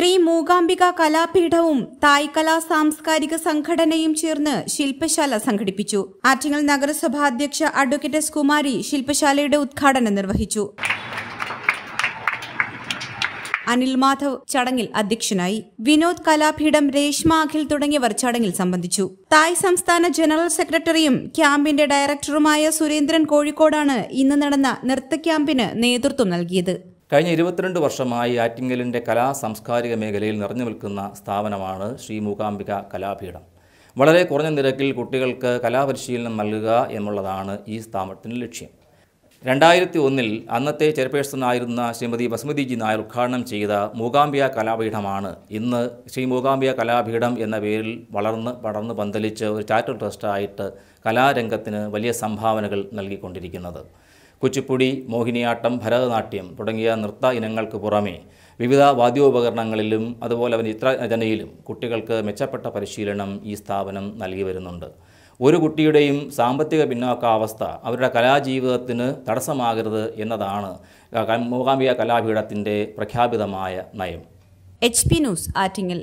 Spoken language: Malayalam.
ശ്രീ മൂകാംബിക കലാപീഠവും തായ് കലാ സാംസ്കാരിക സംഘടനയും ചേർന്ന് ശില്പശാല സംഘടിപ്പിച്ചു ആറ്റിങ്ങൽ നഗരസഭാ അധ്യക്ഷ അഡ്വക്കേറ്റ് എസ് കുമാരി ശില്പശാലയുടെ ഉദ്ഘാടനം നിർവഹിച്ചു അനിൽ മാധവ് ചടങ്ങിൽ അധ്യക്ഷനായി വിനോദ് കലാപീഠം രേഷ്മ അഖിൽ തുടങ്ങിയവർ ചടങ്ങിൽ സംബന്ധിച്ചു തായ് സംസ്ഥാന ജനറൽ സെക്രട്ടറിയും ക്യാമ്പിന്റെ ഡയറക്ടറുമായ സുരേന്ദ്രൻ കോഴിക്കോടാണ് ഇന്ന് നടന്ന നൃത്ത ക്യാമ്പിന് നേതൃത്വം നൽകിയത് കഴിഞ്ഞ ഇരുപത്തിരണ്ട് വർഷമായി ആറ്റിങ്ങലിൻ്റെ കലാ സാംസ്കാരിക മേഖലയിൽ നിറഞ്ഞു നിൽക്കുന്ന സ്ഥാപനമാണ് ശ്രീ മൂകാംബിക കലാപീഠം വളരെ കുറഞ്ഞ നിരക്കിൽ കുട്ടികൾക്ക് കലാപരിശീലനം നൽകുക എന്നുള്ളതാണ് ഈ സ്ഥാപനത്തിൻ്റെ ലക്ഷ്യം രണ്ടായിരത്തി ഒന്നിൽ അന്നത്തെ ചെയർപേഴ്സണായിരുന്ന ശ്രീമതി ബസുമതിജി നായർ ഉദ്ഘാടനം ചെയ്ത മൂകാംബിക കലാപീഠമാണ് ഇന്ന് ശ്രീ മൂകാംബിക കലാപീഠം എന്ന പേരിൽ വളർന്ന് പടർന്ന് പന്തലിച്ച് ഒരു ചാരിറ്റബിൾ ട്രസ്റ്റായിട്ട് കലാരംഗത്തിന് വലിയ സംഭാവനകൾ നൽകിക്കൊണ്ടിരിക്കുന്നത് കുച്ചിപ്പുടി മോഹിനിയാട്ടം ഭരതനാട്യം തുടങ്ങിയ നൃത്ത ഇനങ്ങൾക്ക് പുറമേ വിവിധ വാദ്യോപകരണങ്ങളിലും അതുപോലെ അവൻ ചിത്രരചനയിലും കുട്ടികൾക്ക് മെച്ചപ്പെട്ട പരിശീലനം ഈ സ്ഥാപനം നൽകി വരുന്നുണ്ട് ഒരു കുട്ടിയുടെയും സാമ്പത്തിക പിന്നോക്കാവസ്ഥ അവരുടെ കലാജീവിതത്തിന് തടസ്സമാകരുത് എന്നതാണ് മൂകാംബിക കലാപീഠത്തിൻ്റെ പ്രഖ്യാപിതമായ നയം എച്ച് പി ന്യൂസ് ആറ്റിങ്ങൽ